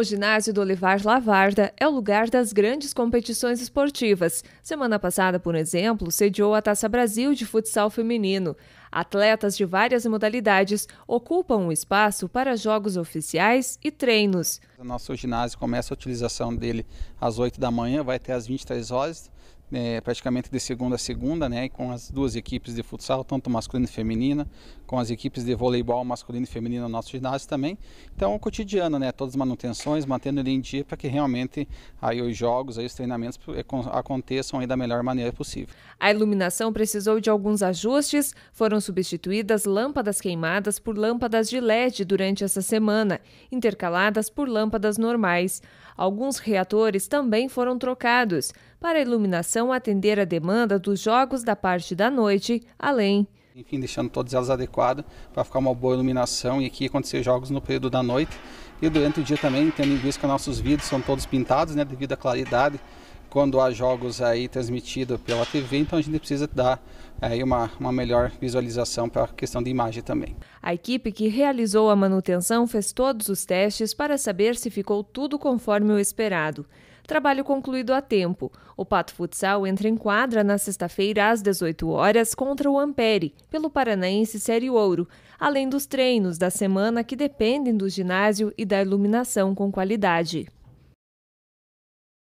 O ginásio do Olivar Lavarda é o lugar das grandes competições esportivas. Semana passada, por exemplo, sediou a Taça Brasil de futsal feminino. Atletas de várias modalidades ocupam o um espaço para jogos oficiais e treinos. O nosso ginásio começa a utilização dele às 8 da manhã, vai até às 23 horas é, praticamente de segunda a segunda, né, com as duas equipes de futsal, tanto masculino e feminina, com as equipes de voleibol masculino e feminino no nosso ginásio também. Então, o cotidiano, né, todas as manutenções, mantendo ele em dia para que realmente aí os jogos, aí os treinamentos é, aconteçam aí da melhor maneira possível. A iluminação precisou de alguns ajustes, foram substituídas lâmpadas queimadas por lâmpadas de LED durante essa semana, intercaladas por lâmpadas normais. Alguns reatores também foram trocados para a iluminação atender a demanda dos jogos da parte da noite, além enfim, deixando todas elas adequadas para ficar uma boa iluminação e aqui acontecer jogos no período da noite e durante o dia também, tendo em vista que nossos vidros são todos pintados, né, devido à claridade quando há jogos aí transmitidos pela TV, então a gente precisa dar aí uma, uma melhor visualização para a questão de imagem também. A equipe que realizou a manutenção fez todos os testes para saber se ficou tudo conforme o esperado. Trabalho concluído a tempo. O Pato Futsal entra em quadra na sexta-feira às 18 horas contra o Ampere, pelo Paranaense Série Ouro, além dos treinos da semana que dependem do ginásio e da iluminação com qualidade.